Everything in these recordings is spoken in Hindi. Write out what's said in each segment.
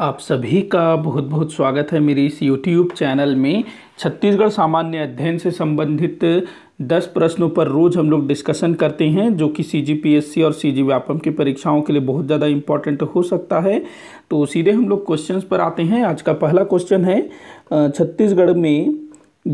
आप सभी का बहुत बहुत स्वागत है मेरी इस YouTube चैनल में छत्तीसगढ़ सामान्य अध्ययन से संबंधित 10 प्रश्नों पर रोज़ हम लोग डिस्कशन करते हैं जो कि सी जी पी एस सी और सी जी व्यापम की परीक्षाओं के लिए बहुत ज़्यादा इम्पॉर्टेंट हो सकता है तो सीधे हम लोग क्वेश्चंस पर आते हैं आज का पहला क्वेश्चन है छत्तीसगढ़ में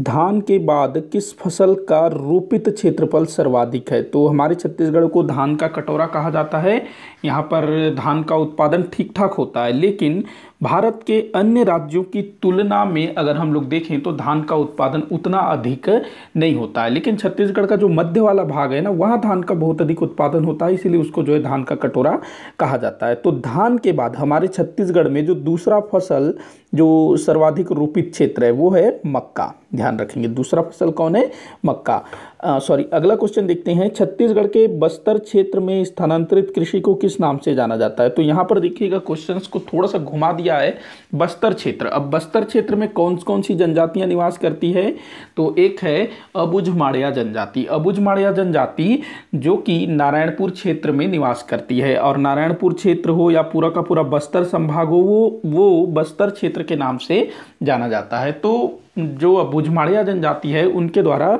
धान के बाद किस फसल का रोपित क्षेत्रफल सर्वाधिक है तो हमारे छत्तीसगढ़ को धान का कटोरा कहा जाता है यहाँ पर धान का उत्पादन ठीक ठाक होता है लेकिन भारत के अन्य राज्यों की तुलना में अगर हम लोग देखें तो धान का उत्पादन उतना अधिक नहीं होता है लेकिन छत्तीसगढ़ का जो मध्य वाला भाग है ना वहाँ धान का बहुत अधिक उत्पादन होता है इसीलिए उसको जो है धान का कटोरा कहा जाता है तो धान के बाद हमारे छत्तीसगढ़ में जो दूसरा फसल जो सर्वाधिक रूपित क्षेत्र है वो है मक्का ध्यान रखेंगे दूसरा फसल कौन है मक्का सॉरी अगला क्वेश्चन देखते हैं छत्तीसगढ़ के बस्तर क्षेत्र में स्थानांतरित कृषि को किस नाम से जाना जाता है तो यहाँ पर देखिएगा क्वेश्चन को थोड़ा सा घुमा दिया है बस्तर क्षेत्र अब बस्तर क्षेत्र में कौन कौन सी जनजातियाँ निवास करती है तो एक है अबुझ माड़िया जनजाति अबुझ माड़िया जनजाति जो कि नारायणपुर क्षेत्र में निवास करती है और नारायणपुर क्षेत्र हो या पूरा का पूरा बस्तर संभाग हो वो वो बस्तर क्षेत्र के नाम से जाना जाता है तो जो अबुझमाड़िया जनजाति है उनके द्वारा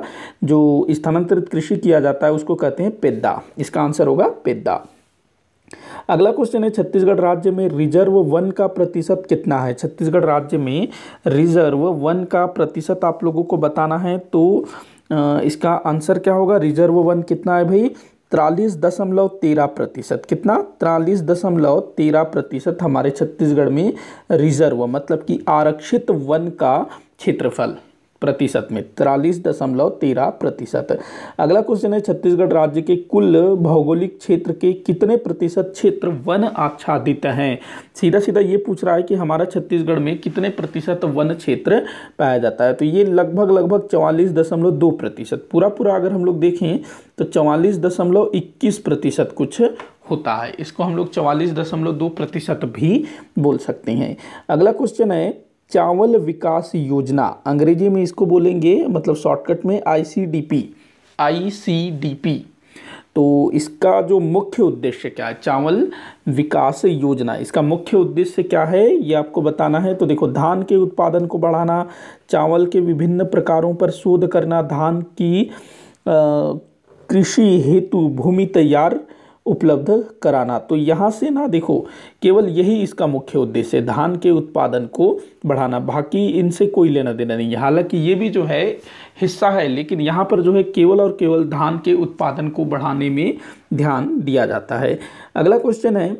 जो स्थानांतरित कृषि किया जाता है उसको कहते हैं पेद्दा इसका आंसर होगा पेद्दा अगला क्वेश्चन है छत्तीसगढ़ राज्य में रिजर्व वन का प्रतिशत कितना है छत्तीसगढ़ राज्य में रिजर्व वन का प्रतिशत आप लोगों को बताना है तो इसका आंसर क्या होगा रिजर्व वन कितना है भाई तिरालीस दशमलव तेरह प्रतिशत कितना तिरालीस दशमलव तेरह प्रतिशत हमारे छत्तीसगढ़ में रिजर्व मतलब कि आरक्षित वन का क्षेत्रफल प्रतिशत में तिरालीस दशमलव तेरह प्रतिशत अगला क्वेश्चन है छत्तीसगढ़ राज्य के कुल भौगोलिक क्षेत्र के कितने प्रतिशत क्षेत्र वन आच्छादित हैं सीधा सीधा ये पूछ रहा है कि हमारा छत्तीसगढ़ में कितने प्रतिशत वन क्षेत्र पाया जाता है तो ये लगभग लगभग चवालीस दशमलव दो प्रतिशत पूरा पूरा अगर हम लोग देखें तो चवालीस दशमलव इक्कीस प्रतिशत कुछ होता है इसको हम लोग चवालीस दशमलव दो प्रतिशत भी बोल सकते हैं अगला क्वेश्चन है चावल विकास योजना अंग्रेजी में इसको बोलेंगे मतलब शॉर्टकट में आईसीडीपी आईसीडीपी तो इसका जो मुख्य उद्देश्य क्या है चावल विकास योजना इसका मुख्य उद्देश्य क्या है ये आपको बताना है तो देखो धान के उत्पादन को बढ़ाना चावल के विभिन्न प्रकारों पर शोध करना धान की कृषि हेतु भूमि तैयार उपलब्ध कराना तो यहाँ से ना देखो केवल यही इसका मुख्य उद्देश्य है धान के उत्पादन को बढ़ाना बाकी इनसे कोई लेना देना नहीं है हालांकि ये भी जो है हिस्सा है लेकिन यहाँ पर जो है केवल और केवल धान के उत्पादन को बढ़ाने में ध्यान दिया जाता है अगला क्वेश्चन है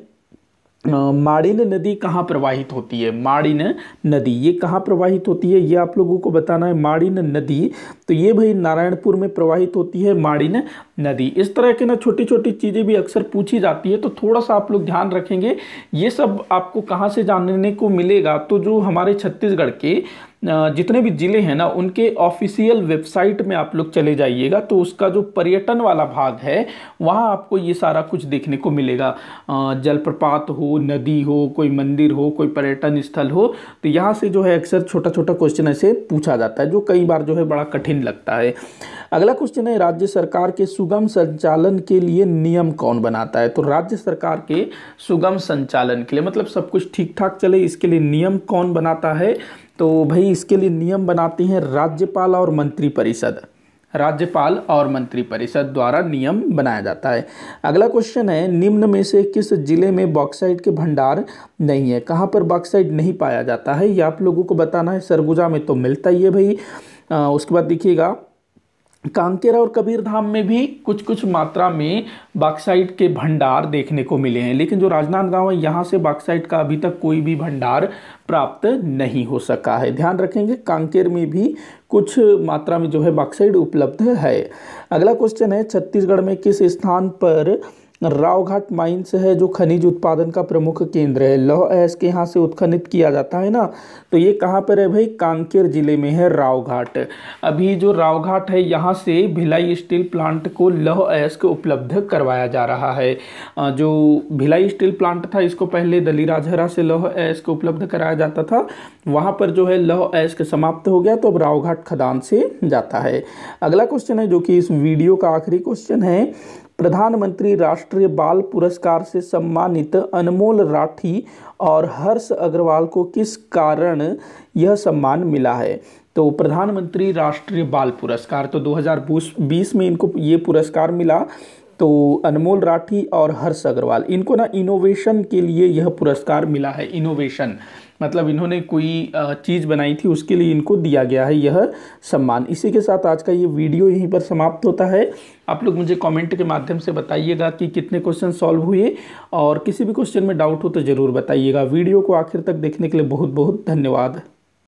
माड़िन नदी कहाँ प्रवाहित होती है माड़िन नदी ये कहाँ प्रवाहित होती है ये आप लोगों को बताना है माड़िन नदी तो ये भाई नारायणपुर में प्रवाहित होती है माड़िन नदी इस तरह के ना छोटी छोटी चीज़ें भी अक्सर पूछी जाती है तो थोड़ा सा आप लोग ध्यान रखेंगे ये सब आपको कहाँ से जानने को मिलेगा तो जो हमारे छत्तीसगढ़ के जितने भी ज़िले हैं ना उनके ऑफिशियल वेबसाइट में आप लोग चले जाइएगा तो उसका जो पर्यटन वाला भाग है वहाँ आपको ये सारा कुछ देखने को मिलेगा जलप्रपात हो नदी हो कोई मंदिर हो कोई पर्यटन स्थल हो तो यहाँ से जो है अक्सर छोटा छोटा क्वेश्चन ऐसे पूछा जाता है जो कई बार जो है बड़ा कठिन लगता है अगला क्वेश्चन है राज्य सरकार के सुगम संचालन के लिए नियम कौन बनाता है तो राज्य सरकार के सुगम संचालन के लिए मतलब सब कुछ ठीक ठाक चले इसके लिए नियम कौन बनाता है तो भाई इसके लिए नियम बनाती हैं राज्यपाल और मंत्रिपरिषद राज्यपाल और मंत्रिपरिषद द्वारा नियम बनाया जाता है अगला क्वेश्चन है निम्न में से किस जिले में बॉक्साइड के भंडार नहीं है कहाँ पर बॉक्साइड नहीं पाया जाता है ये आप लोगों को बताना है सरगुजा में तो मिलता ही है भाई आ, उसके बाद देखिएगा कांकेरा और कबीरधाम में भी कुछ कुछ मात्रा में बाक्साइट के भंडार देखने को मिले हैं लेकिन जो राजनांदगांव है यहाँ से बाक्साइट का अभी तक कोई भी भंडार प्राप्त नहीं हो सका है ध्यान रखेंगे कांकेर में भी कुछ मात्रा में जो है बाक्साइट उपलब्ध है अगला क्वेश्चन है छत्तीसगढ़ में किस स्थान पर रावघाट माइंस है जो खनिज उत्पादन का प्रमुख केंद्र है लौह अयस के यहाँ से उत्खनित किया जाता है ना तो ये कहाँ पर है भाई कांकेर जिले में है रावघाट अभी जो रावघाट है यहाँ से भिलाई स्टील प्लांट को लौह अयस्क उपलब्ध करवाया जा रहा है जो भिलाई स्टील प्लांट था इसको पहले दलीराजहरा से लौह अयस्क उपलब्ध कराया जाता था वहाँ पर जो है लौह अयस्क समाप्त हो गया तो अब रावघाट खदान से जाता है अगला क्वेश्चन है जो कि इस वीडियो का आखिरी क्वेश्चन है प्रधानमंत्री राष्ट्रीय बाल पुरस्कार से सम्मानित अनमोल राठी और हर्ष अग्रवाल को किस कारण यह सम्मान मिला है तो प्रधानमंत्री राष्ट्रीय बाल पुरस्कार तो 2020 में इनको ये पुरस्कार मिला तो अनमोल राठी और हर्ष अग्रवाल इनको ना इनोवेशन के लिए यह पुरस्कार मिला है इनोवेशन मतलब इन्होंने कोई चीज़ बनाई थी उसके लिए इनको दिया गया है यह सम्मान इसी के साथ आज का ये वीडियो यहीं पर समाप्त होता है आप लोग मुझे कमेंट के माध्यम से बताइएगा कि कितने क्वेश्चन सॉल्व हुए और किसी भी क्वेश्चन में डाउट हो तो ज़रूर बताइएगा वीडियो को आखिर तक देखने के लिए बहुत बहुत धन्यवाद